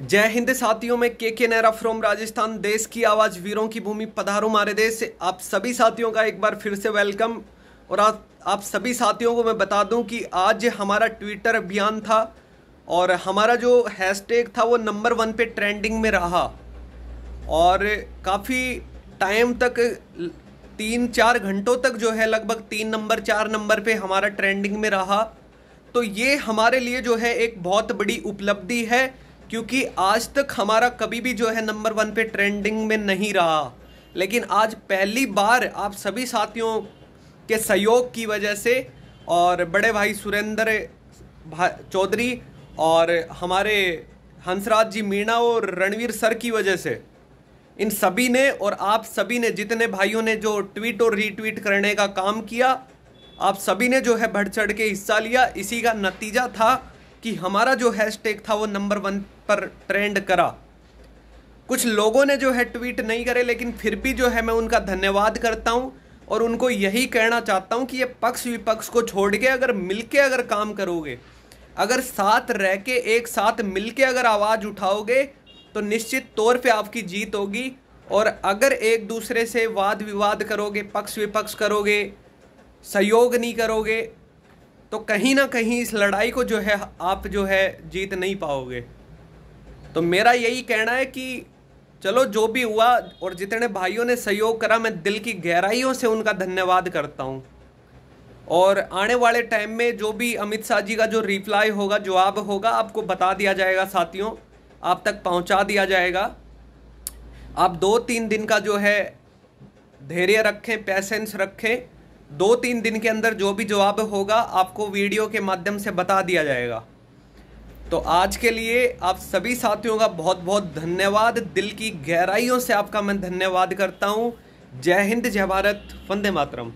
जय हिंद साथियों में के के नेहरा फ्रॉम राजस्थान देश की आवाज़ वीरों की भूमि पधारो मारे देश आप सभी साथियों का एक बार फिर से वेलकम और आप आप सभी साथियों को मैं बता दूं कि आज हमारा ट्विटर अभियान था और हमारा जो हैशटैग था वो नंबर वन पे ट्रेंडिंग में रहा और काफ़ी टाइम तक तीन चार घंटों तक जो है लगभग तीन नंबर चार नंबर पे हमारा ट्रेंडिंग में रहा तो ये हमारे लिए जो है एक बहुत बड़ी उपलब्धि है क्योंकि आज तक हमारा कभी भी जो है नंबर वन पे ट्रेंडिंग में नहीं रहा लेकिन आज पहली बार आप सभी साथियों के सहयोग की वजह से और बड़े भाई सुरेंद्र भा, चौधरी और हमारे हंसराज जी मीणा और रणवीर सर की वजह से इन सभी ने और आप सभी ने जितने भाइयों ने जो ट्वीट और रीट्वीट करने का काम किया आप सभी ने जो है बढ़ चढ़ के हिस्सा लिया इसी का नतीजा था कि हमारा जो हैशटैग था वो नंबर वन पर ट्रेंड करा कुछ लोगों ने जो है ट्वीट नहीं करे लेकिन फिर भी जो है मैं उनका धन्यवाद करता हूँ और उनको यही कहना चाहता हूँ कि ये पक्ष विपक्ष को छोड़ के अगर मिल अगर काम करोगे अगर साथ रह के एक साथ मिल के अगर आवाज़ उठाओगे तो निश्चित तौर पे आपकी जीत होगी और अगर एक दूसरे से वाद विवाद करोगे पक्ष विपक्ष करोगे सहयोग नहीं करोगे तो कहीं ना कहीं इस लड़ाई को जो है आप जो है जीत नहीं पाओगे तो मेरा यही कहना है कि चलो जो भी हुआ और जितने भाइयों ने सहयोग करा मैं दिल की गहराइयों से उनका धन्यवाद करता हूँ और आने वाले टाइम में जो भी अमित शाह जी का जो रिप्लाई होगा जवाब होगा आपको बता दिया जाएगा साथियों आप तक पहुंचा दिया जाएगा आप दो तीन दिन का जो है धैर्य रखें पैसेंस रखें दो तीन दिन के अंदर जो भी जवाब होगा आपको वीडियो के माध्यम से बता दिया जाएगा तो आज के लिए आप सभी साथियों का बहुत बहुत धन्यवाद दिल की गहराइयों से आपका मैं धन्यवाद करता हूँ जय हिंद जय भारत वंदे मातरम